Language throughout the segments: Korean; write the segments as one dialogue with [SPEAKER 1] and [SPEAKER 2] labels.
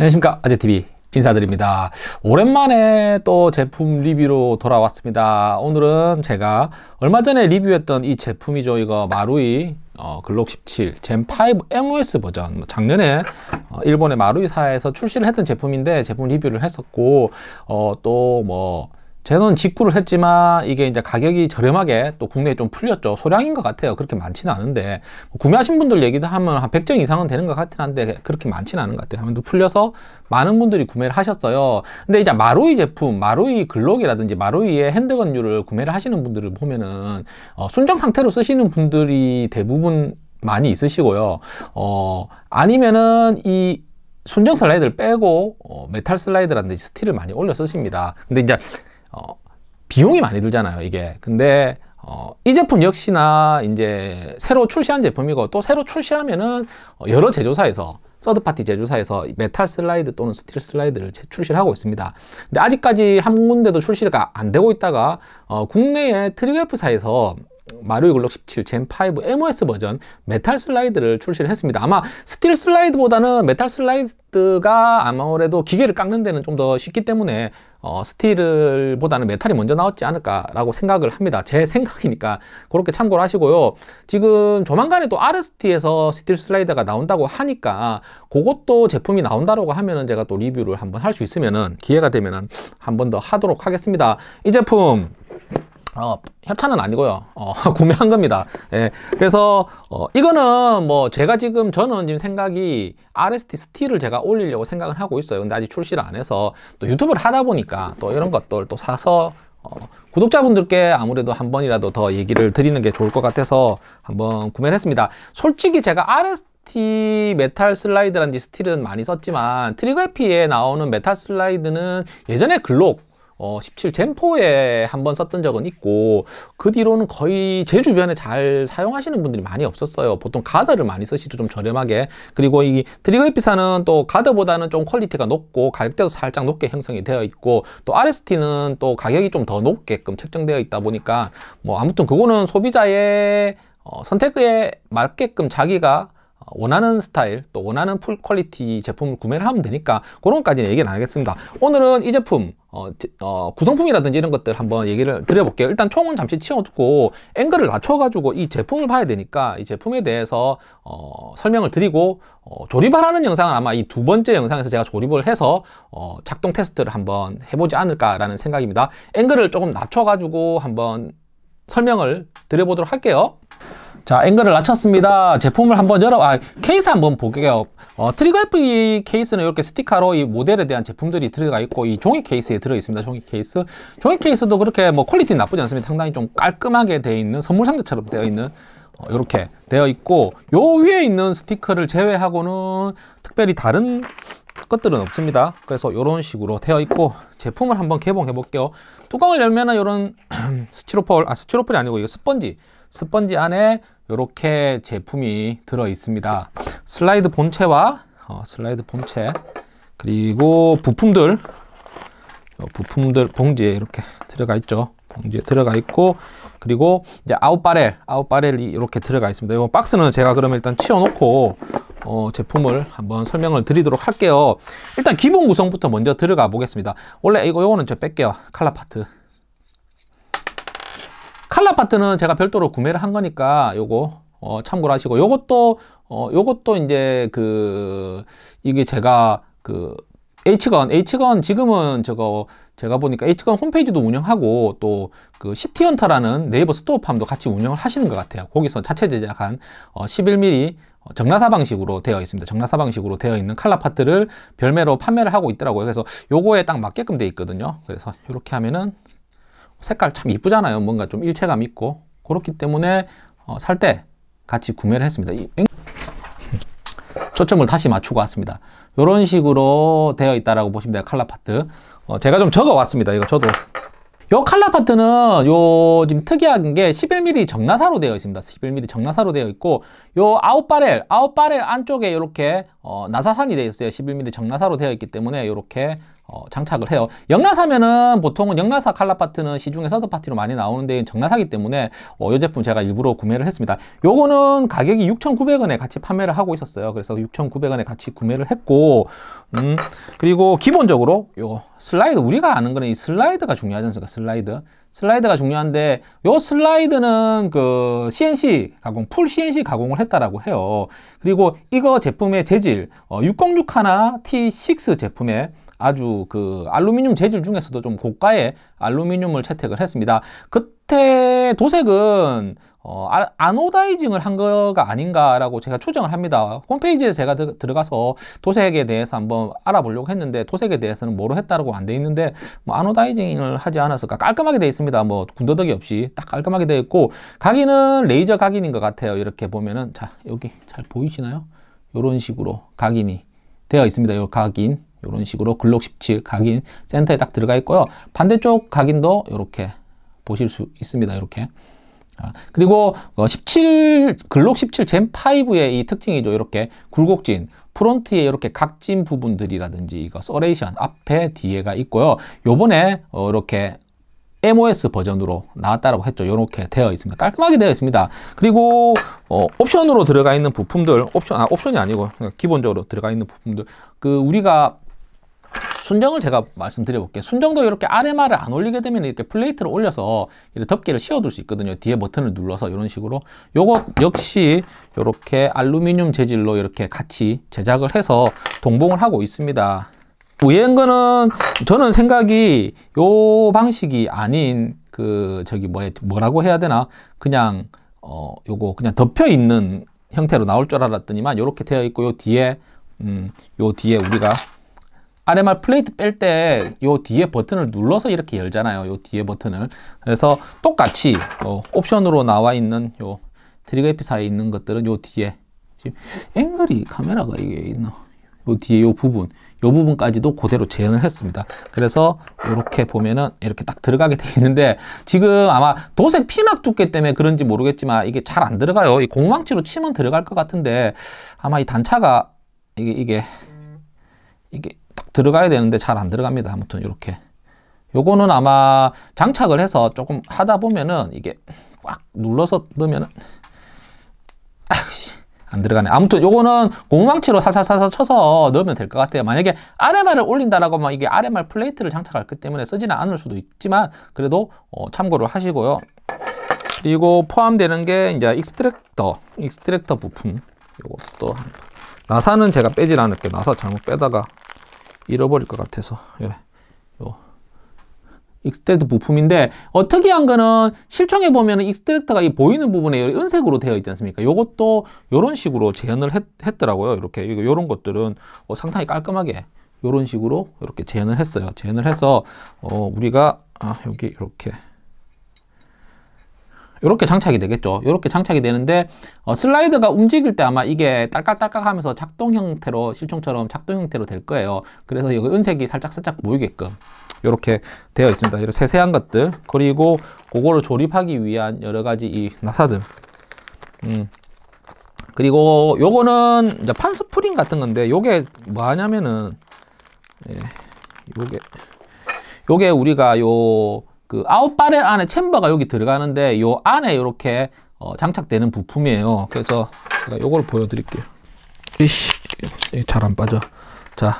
[SPEAKER 1] 안녕하십니까 아재TV 인사드립니다 오랜만에 또 제품 리뷰로 돌아왔습니다 오늘은 제가 얼마 전에 리뷰했던 이 제품이죠 이거 마루이 어, 글록 17 젠5 MOS 버전 작년에 어, 일본의 마루이사에서 출시를 했던 제품인데 제품 리뷰를 했었고 어, 또뭐 저는 직구를 했지만 이게 이제 가격이 저렴하게 또 국내에 좀 풀렸죠. 소량인 것 같아요. 그렇게 많지는 않은데 뭐 구매하신 분들 얘기도 하면 한1 0 0점 이상은 되는 것 같긴 한데 그렇게 많지는 않은 것 같아요. 아무래 풀려서 많은 분들이 구매를 하셨어요. 근데 이제 마로이 제품, 마로이 글록이라든지 마로이의 핸드건류를 구매를 하시는 분들을 보면은 어, 순정 상태로 쓰시는 분들이 대부분 많이 있으시고요. 어, 아니면은 이 순정 슬라이드를 빼고 어, 메탈 슬라이드라든지 스틸을 많이 올려 쓰십니다. 근데 이제 어, 비용이 많이 들잖아요, 이게. 근데 어, 이 제품 역시나 이제 새로 출시한 제품이고 또 새로 출시하면은 어, 여러 제조사에서 서드파티 제조사에서 메탈 슬라이드 또는 스틸 슬라이드를 출시를 하고 있습니다. 근데 아직까지 한 군데도 출시가 안 되고 있다가 어, 국내의 트리그프사에서 마루이 글록 17 젠5 MOS 버전 메탈 슬라이드를 출시를 했습니다. 아마 스틸 슬라이드보다는 메탈 슬라이드가 아무래도 기계를 깎는 데는 좀 더 쉽기 때문에 어, 스틸보다는 메탈이 먼저 나왔지 않을까라고 생각을 합니다. 제 생각이니까 그렇게 참고를 하시고요. 지금 조만간에 또 RST에서 스틸 슬라이더가 나온다고 하니까 그것도 제품이 나온다라고 하면은 제가 또 리뷰를 한번 할 수 있으면은 기회가 되면은 한번 더 하도록 하겠습니다. 이 제품 어, 협찬은 아니고요. 어, 구매한 겁니다. 예. 그래서 어, 이거는 뭐 제가 지금 저는 지금 생각이 RST 스틸을 제가 올리려고 생각을 하고 있어요. 근데 아직 출시를 안 해서 또 유튜브를 하다 보니까 또 이런 것들 또 사서 어, 구독자분들께 아무래도 한 번이라도 더 얘기를 드리는 게 좋을 것 같아서 한번 구매를 했습니다. 솔직히 제가 RST 메탈 슬라이드라든지 스틸은 많이 썼지만 트리그피에 거 나오는 메탈 슬라이드는 예전에 글록 어, 17 젠포에 한 번 썼던 적은 있고 그 뒤로는 거의 제 주변에 잘 사용하시는 분들이 많이 없었어요. 보통 가드를 많이 쓰시죠. 좀 저렴하게. 그리고 이 트리거 에피사는 또 가드보다는 좀 퀄리티가 높고 가격대도 살짝 높게 형성이 되어 있고 또 RST는 또 가격이 좀 더 높게끔 책정되어 있다 보니까 뭐 아무튼 그거는 소비자의 어, 선택에 맞게끔 자기가 원하는 스타일 또 원하는 풀 퀄리티 제품을 구매를 하면 되니까 그런 것 까지는 얘기를안 하겠습니다 오늘은 이 제품 어, 어, 구성품이라든지 이런 것들 한번 얘기를 드려볼게요 일단 총은 잠시 치워두고 앵글을 낮춰가지고 이 제품을 봐야 되니까 이 제품에 대해서 어, 설명을 드리고 어, 조립하라는 영상은 아마 이 두 번째 영상에서 제가 조립을 해서 어, 작동 테스트를 한번 해보지 않을까라는 생각입니다 앵글을 조금 낮춰가지고 한번 설명을 드려보도록 할게요 자, 앵글을 낮췄습니다. 제품을 한번 열어, 아, 케이스 한번 볼게요. 어, 트리거 F2 케이스는 이렇게 스티커로 이 모델에 대한 제품들이 들어가 있고, 이 종이 케이스에 들어있습니다. 종이 케이스. 종이 케이스도 그렇게 뭐 퀄리티 나쁘지 않습니다. 상당히 좀 깔끔하게 되어 있는, 선물 상자처럼 되어 있는, 어, 이렇게 되어 있고, 요 위에 있는 스티커를 제외하고는 특별히 다른 것들은 없습니다. 그래서 요런 식으로 되어 있고 제품을 한번 개봉해 볼게요. 뚜껑을 열면은 요런 스티로폴, 아 스티로폴이 아니고 이거 스펀지, 스펀지 안에 이렇게 제품이 들어 있습니다. 슬라이드 본체와 어, 슬라이드 본체 그리고 부품들 부품들 봉지에 이렇게 들어가 있죠. 봉지에 들어가 있고 그리고 이제 아웃바렐 아웃바렐이 이렇게 들어가 있습니다. 이 박스는 제가 그러면 일단 치워놓고 어, 제품을 한번 설명을 드리도록 할게요. 일단 기본 구성부터 먼저 들어가 보겠습니다. 원래 이거 요거는 저 뺄게요. 칼라 파트 칼라 파트는 제가 별도로 구매를 한 거니까 요거 어, 참고를 하시고 요것도 어, 요것도 이제 그 이게 제가 그 H건 H건 지금은 저거 제가 보니까 H건 홈페이지도 운영하고 또 그 시티헌터라는 네이버 스토어팜도 같이 운영을 하시는 것 같아요. 거기서 자체 제작한 어, 11mm 어, 정라사 방식으로 되어 있습니다. 정라사 방식으로 되어 있는 칼라 파트를 별매로 판매를 하고 있더라고요. 그래서 요거에 딱 맞게끔 되어 있거든요. 그래서 이렇게 하면은 색깔 참 이쁘잖아요. 뭔가 좀 일체감 있고 그렇기 때문에 어, 살 때 같이 구매를 했습니다. 이, 초점을 다시 맞추고 왔습니다. 이런 식으로 되어 있다라고 보시면 돼요. 칼라 파트. 어, 제가 좀 적어 왔습니다. 이거 저도. 요 칼라 파트는 요 지금 특이한 게 11mm 정나사로 되어 있습니다. 11mm 정나사로 되어 있고 요 아웃바렐, 아웃바렐 안쪽에 이렇게 어, 나사산이 되어 있어요. 11mm 정나사로 되어 있기 때문에 이렇게 어, 장착을 해요. 영라사면은 보통은 영라사 칼라파트는 시중에 서드파티로 많이 나오는데 정라사기 때문에 어, 이 제품 제가 일부러 구매를 했습니다. 요거는 가격이 6,900원에 같이 판매를 하고 있었어요. 그래서 6,900원에 같이 구매를 했고 음, 그리고 기본적으로 요 슬라이드 우리가 아는 거는 이 슬라이드가 중요하지 않습니까? 슬라이드 슬라이드가 중요한데 요 슬라이드는 그 CNC 가공, 풀 CNC 가공을 했다라고 해요. 그리고 이거 제품의 재질 어, 606 1 T6 제품의 아주 그 알루미늄 재질 중에서도 좀 고가의 알루미늄을 채택을 했습니다. 그때 도색은 어, 아, 아노다이징을 한 거가 아닌가라고 제가 추정을 합니다. 홈페이지에 제가 들어가서 도색에 대해서 한번 알아보려고 했는데 도색에 대해서는 뭐로 했다라고 안 돼 있는데 뭐 아노다이징을 하지 않았을까 깔끔하게 돼 있습니다. 뭐 군더더기 없이 딱 깔끔하게 돼 있고 각인은 레이저 각인인 것 같아요. 이렇게 보면은 자 여기 잘 보이시나요? 이런 식으로 각인이 되어 있습니다. 요 각인 이런 식으로 글록 17 각인 센터에 딱 들어가 있고요. 반대쪽 각인도 이렇게 보실 수 있습니다. 이렇게. 아, 그리고 17 어, 글록 17 젠5의 이 특징이죠. 이렇게 굴곡진 프론트에 이렇게 각진 부분들이라든지 이거 서레이션 앞에 뒤에가 있고요. 요번에 어, 이렇게 MOS 버전으로 나왔다라고 했죠. 이렇게 되어 있습니다. 깔끔하게 되어 있습니다. 그리고 어, 옵션으로 들어가 있는 부품들, 옵션 아 옵션이 아니고 기본적으로 들어가 있는 부품들, 그 우리가 순정을 제가 말씀드려볼게요. 순정도 이렇게 RMR을 안 올리게 되면 이렇게 플레이트를 올려서 이렇게 덮개를 씌워둘 수 있거든요. 뒤에 버튼을 눌러서 이런 식으로 요거 역시 이렇게 알루미늄 재질로 이렇게 같이 제작을 해서 동봉을 하고 있습니다. 우에인 거는 저는 생각이 요 방식이 아닌 그 저기 뭐 뭐라고 해야 되나 그냥 어 요거 그냥 덮여 있는 형태로 나올 줄 알았더니만 이렇게 되어 있고 요 뒤에 음 요 뒤에 우리가 RMR 플레이트 뺄때요 뒤에 버튼을 눌러서 이렇게 열잖아요. 요 뒤에 버튼을. 그래서 똑같이 어, 옵션으로 나와 있는 요 트리거 에피 사에 있는 것들은 요 뒤에 지금 앵글이 카메라가 이게 있나? 요 뒤에 요 부분 요 부분까지도 그대로 재현을 했습니다 그래서 이렇게 보면은 이렇게 딱 들어가게 돼 있는데 지금 아마 도색 피막 두께 때문에 그런지 모르겠지만 이게 잘 안 들어가요 이 공망치로 치면 들어갈 것 같은데 아마 이 단차가 이게 이게 이게 딱 들어가야 되는데 잘 안 들어갑니다. 아무튼 이렇게 요거는 아마 장착을 해서 조금 하다 보면은 이게 꽉 눌러서 넣으면은 아이씨 안 들어가네. 아무튼 요거는 공무망치로 살살살살 쳐서 넣으면 될 것 같아요. 만약에 RMR을 올린다라고 하면 이게 RMR 플레이트를 장착할것 때문에 쓰지는 않을 수도 있지만 그래도 어 참고를 하시고요. 그리고 포함되는 게 이제 익스트랙터, 익스트랙터 부품 요것도 나사는 제가 빼질 않을게요. 나사 잘못 빼다가 잃어버릴 것 같아서 예. 요 익스트랙트 부품인데 어떻게 한 거는 실총에 보면 익스트랙터가 이 보이는 부분에 은색으로 되어 있지 않습니까? 요것도 요런 식으로 재현을 했, 더라고요 이렇게 요런 것들은 어, 상당히 깔끔하게 요런 식으로 이렇게 재현을 했어요. 재현을 해서 어, 우리가 아, 여기 이렇게 이렇게 장착이 되겠죠. 이렇게 장착이 되는데 어, 슬라이드가 움직일 때 아마 이게 딸깍딸깍 하면서 작동 형태로 실총처럼 작동 형태로 될 거예요. 그래서 여기 은색이 살짝살짝 모이게끔 이렇게 되어 있습니다. 이런 세세한 것들 그리고 그거를 조립하기 위한 여러 가지 이 나사들 음. 그리고 요거는 이제 판 스프링 같은 건데 요게 뭐 하냐면은 예, 요게 요게 우리가 요그 아웃바렐 안에 챔버가 여기 들어가는데 요 안에 이렇게 어, 장착되는 부품이에요. 그래서 제가 요걸 보여드릴게요. 이씨, 잘안 빠져. 자.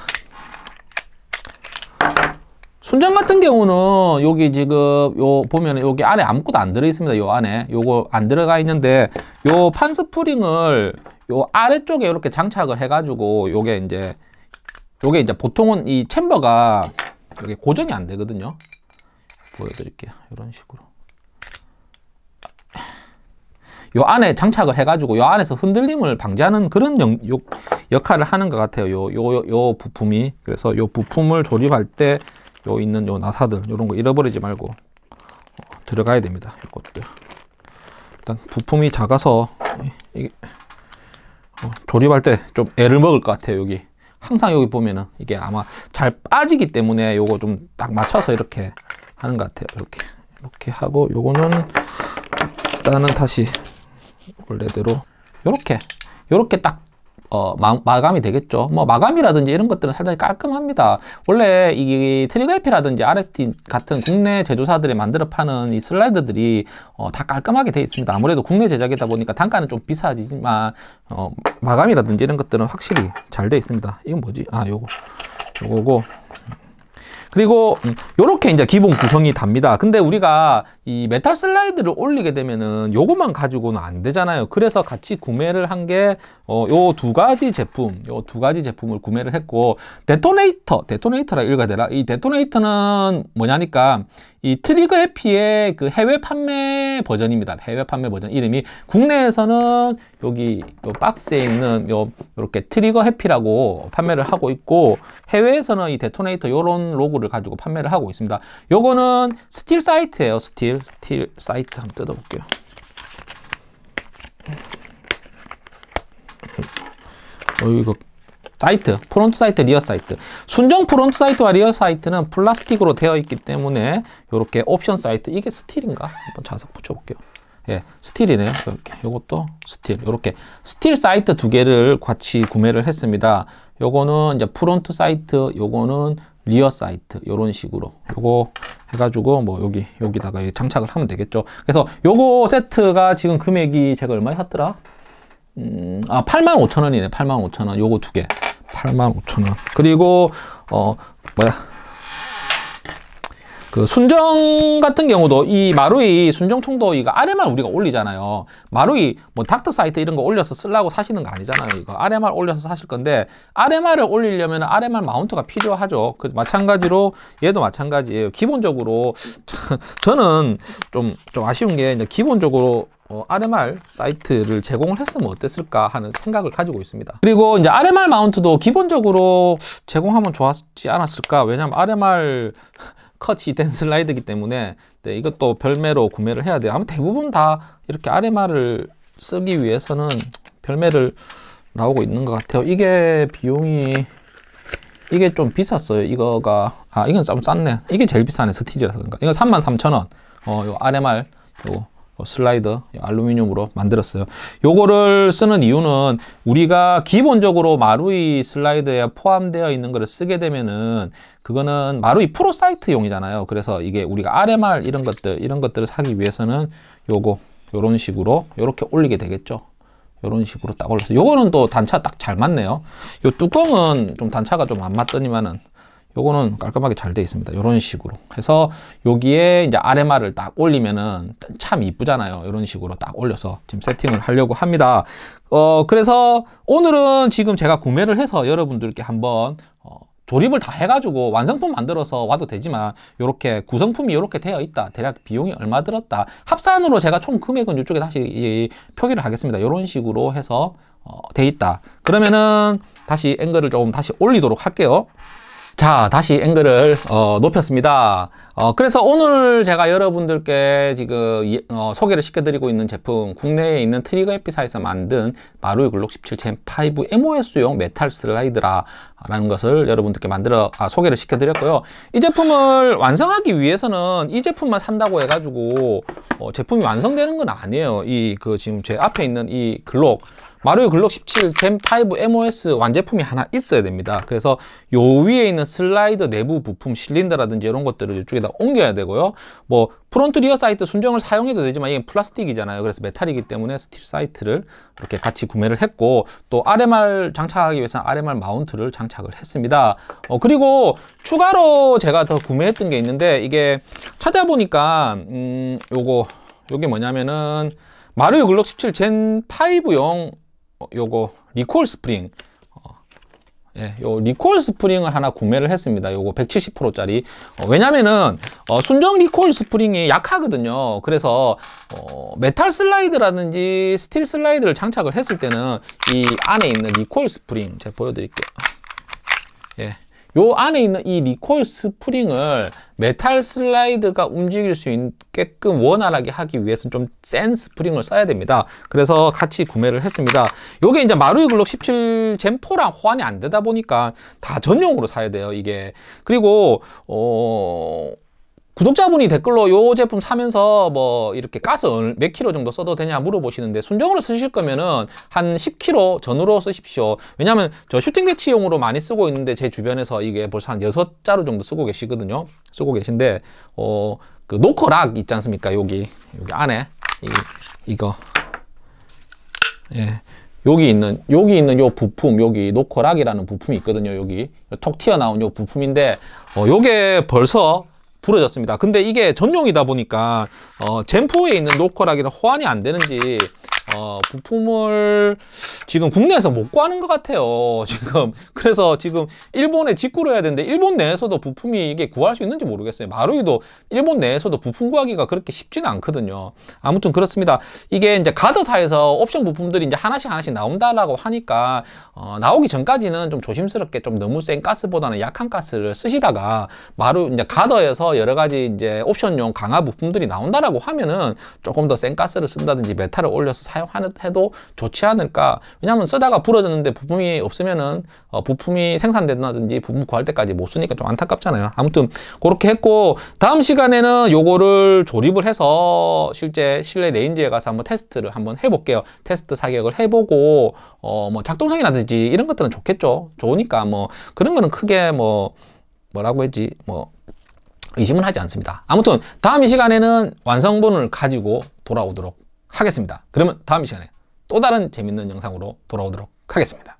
[SPEAKER 1] 순정 같은 경우는 여기 지금 요 보면 여기 안에 아무것도 안 들어있습니다. 요 안에 요거 안 들어가 있는데 요 판 스프링을 요 아래쪽에 이렇게 장착을 해가지고 요게 이제 요게 이제 보통은 이 챔버가 이게 고정이 안 되거든요. 보여드릴게요. 이런 식으로. 요 안에 장착을 해가지고 요 안에서 흔들림을 방지하는 그런 영, 요, 역할을 하는 것 같아요. 요, 요, 요 부품이. 그래서 요 부품을 조립할 때 요 있는 요 나사들, 요런 거 잃어버리지 말고 어, 들어가야 됩니다. 요것들. 일단 부품이 작아서 이게 어, 조립할 때 좀 애를 먹을 것 같아요. 여기. 항상 여기 보면은 이게 아마 잘 빠지기 때문에 요거 좀 딱 맞춰서 이렇게 하는 것 같아요. 이렇게 이렇게 하고 요거는 일단은 다시 원래대로 이렇게 이렇게 딱 어, 마, 감이 되겠죠. 뭐 마감이라든지 이런 것들은 상당히 깔끔합니다. 원래 이 트리글피라든지 RST 같은 국내 제조사들이 만들어 파는 이 슬라이드들이 어, 다 깔끔하게 되어 있습니다. 아무래도 국내 제작이다 보니까 단가는 좀 비싸지만 어, 마감이라든지 이런 것들은 확실히 잘 되어 있습니다. 이건 뭐지? 아, 요거. 요거고 그리고 이렇게 이제 기본 구성이 답니다. 근데 우리가 이 메탈 슬라이드를 올리게 되면은 요것만 가지고는 안 되잖아요. 그래서 같이 구매를 한 게 어, 요 두 가지 제품, 요 두 가지 제품을 구매를 했고 데토네이터, 데토네이터라 읽어야 되나? 이 데토네이터는 뭐냐니까 이 트리거 해피의 그 해외 판매 버전입니다. 해외 판매 버전 이름이 국내에서는 여기 요 박스에 있는 요 이렇게 트리거 해피라고 판매를 하고 있고 해외에서는 이 데토네이터 요런 로고를 가지고 판매를 하고 있습니다. 요거는 스틸 사이트예요. 스틸 스틸 사이트 한번 뜯어볼게요. 어 이거 사이트, 프론트 사이트, 리어 사이트. 순정 프론트 사이트와 리어 사이트는 플라스틱으로 되어 있기 때문에 이렇게 옵션 사이트 이게 스틸인가? 한번 자석 붙여볼게요. 예, 스틸이네요. 이렇게 요것도 스틸. 이렇게 스틸 사이트 두 개를 같이 구매를 했습니다. 요거는 이제 프론트 사이트, 요거는 리어 사이트 요런 식으로 요거 해가지고 뭐 여기 여기다가 장착을 하면 되겠죠. 그래서 요거 세트가 지금 금액이 제가 얼마에 샀더라? 음, 아 85,000원이네. 85,000원. 요거 두 개. 85,000원. 그리고 어 뭐야? 그 순정 같은 경우도 이 마루이 순정 총도 이거 RMR 우리가 올리잖아요. 마루이 뭐 닥터 사이트 이런 거 올려서 쓰려고 사시는 거 아니잖아요. 이거 RMR 올려서 사실 건데 RMR을 올리려면 RMR 마운트가 필요하죠. 그 마찬가지로 얘도 마찬가지예요. 기본적으로 저는 좀좀 좀 아쉬운 게 이제 기본적으로 어, RMR 사이트를 제공을 했으면 어땠을까 하는 생각을 가지고 있습니다. 그리고 이제 RMR 마운트도 기본적으로 제공하면 좋았지 않았을까? 왜냐면 RMR 컷이 된 슬라이드이기 때문에 네, 이것도 별매로 구매를 해야 돼요. 아마 대부분 다 이렇게 RMR을 쓰기 위해서는 별매를 나오고 있는 것 같아요. 이게 비용이 이게 좀 비쌌어요. 이거가 아 이건 좀 쌌네. 이게 제일 비싸 스틸이라서 그런가. 이거 33,000원. 어요 RMR 요거. 뭐 슬라이더 알루미늄으로 만들었어요 요거를 쓰는 이유는 우리가 기본적으로 마루이 슬라이더에 포함되어 있는 것을 쓰게 되면은 그거는 마루이 프로 사이트용이잖아요 그래서 이게 우리가 RMR 이런 것들 이런 것들을 사기 위해서는 요거 요런 식으로 요렇게 올리게 되겠죠 요런 식으로 딱 올렸어요 요거는 또 단차 딱 잘 맞네요 요 뚜껑은 좀 단차가 좀 안 맞더니만은 요거는 깔끔하게 잘 돼 있습니다. 요런 식으로 해서 여기에 이제 RMR을 딱 올리면은 참 이쁘잖아요. 요런 식으로 딱 올려서 지금 세팅을 하려고 합니다. 어 그래서 오늘은 지금 제가 구매를 해서 여러분들께 한번 어, 조립을 다 해가지고 완성품 만들어서 와도 되지만 이렇게 구성품이 이렇게 되어 있다 대략 비용이 얼마 들었다 합산으로 제가 총 금액은 이쪽에 다시 이, 표기를 하겠습니다 이런 식으로 해서 어, 돼 있다 그러면은 다시 앵글을 조금 다시 올리도록 할게요 자 다시 앵글을 어, 높였습니다 어, 그래서 오늘 제가 여러분들께 지금 어, 소개를 시켜드리고 있는 제품 국내에 있는 트리거 에피사에서 만든 마루이 글록 17젠5 MOS용 메탈 슬라이드라 라는 것을 여러분들께 만들어 아, 소개를 시켜드렸고요 이 제품을 완성하기 위해서는 이 제품만 산다고 해가지고 어, 제품이 완성되는 건 아니에요 이 그 지금 제 앞에 있는 이 글록 마루이 글록 17 젠5 MOS 완제품이 하나 있어야 됩니다. 그래서 요 위에 있는 슬라이더 내부 부품 실린더라든지 이런 것들을 이쪽에다 옮겨야 되고요. 뭐 프론트 리어 사이트 순정을 사용해도 되지만 이게 플라스틱이잖아요. 그래서 메탈이기 때문에 스틸 사이트를 이렇게 같이 구매를 했고 또 RMR 장착하기 위해서 RMR 마운트를 장착을 했습니다. 어, 그리고 추가로 제가 더 구매했던 게 있는데 이게 찾아보니까 음 요거 요게 뭐냐면은 마루이 글록 17젠 5용 어, 요거 리콜 스프링 어, 예, 요 리콜 스프링을 하나 구매를 했습니다. 요거 170%짜리. 어, 왜냐면은 어, 순정 리콜 스프링이 약하거든요. 그래서 어, 메탈 슬라이드라든지 스틸 슬라이드를 장착을 했을 때는 이 안에 있는 리콜 스프링 제가 보여드릴게요. 예. 요 안에 있는 이 리코일 스프링을 메탈 슬라이드가 움직일 수 있게끔 원활하게 하기 위해서는 좀 센 스프링을 써야 됩니다. 그래서 같이 구매를 했습니다. 요게 이제 마루이 글록 17 젠4랑 호환이 안 되다 보니까 다 전용으로 사야 돼요, 이게. 그리고 어... 구독자분이 댓글로 요 제품 사면서 뭐 이렇게 가스 몇 킬로 정도 써도 되냐 물어보시는데 순정으로 쓰실 거면은 한 10킬로 전후로 쓰십시오. 왜냐면 저 슈팅 배치용으로 많이 쓰고 있는데 제 주변에서 이게 벌써 한 6자루 정도 쓰고 계시거든요. 쓰고 계신데 어그 노커락 있지 않습니까? 여기 여기 안에 이, 이거 예. 여기 있는 여기 있는 요 부품 여기 노커락이라는 부품이 있거든요 여기 톡 튀어나온 요 부품인데 어 요게 벌써 부러졌습니다. 근데 이게 전용이다 보니까 어, 젠포에 있는 노컬하기는 호환이 안 되는지 어, 부품을 지금 국내에서 못 구하는 것 같아요. 지금 그래서 지금 일본에 직구를 해야 되는데 일본 내에서도 부품이 이게 구할 수 있는지 모르겠어요. 마루이도 일본 내에서도 부품 구하기가 그렇게 쉽지는 않거든요. 아무튼 그렇습니다. 이게 이제 가드사에서 옵션 부품들이 이제 하나씩 하나씩 나온다라고 하니까 어, 나오기 전까지는 좀 조심스럽게 좀 너무 센 가스보다는 약한 가스를 쓰시다가 마루 이제 가더에서 여러 가지 이제 옵션용 강화 부품들이 나온다라고 하면은 조금 더 센 가스를 쓴다든지 메탈을 올려서 사 사용해도 좋지 않을까 왜냐하면 쓰다가 부러졌는데 부품이 없으면은 어, 부품이 생산된다든지 부품 구할 때까지 못 쓰니까 좀 안타깝잖아요 아무튼 그렇게 했고 다음 시간에는 요거를 조립을 해서 실제 실내 레인지에 가서 한번 테스트를 한번 해볼게요 테스트 사격을 해보고 어뭐 작동성이라든지 이런 것들은 좋겠죠 좋으니까 뭐 그런 거는 크게 뭐 뭐라고 했지 뭐 의심은 하지 않습니다. 아무튼 다음 이 시간에는 완성본을 가지고 돌아오도록 하겠습니다. 그러면 다음 시간에 또 다른 재밌는 영상으로 돌아오도록 하겠습니다.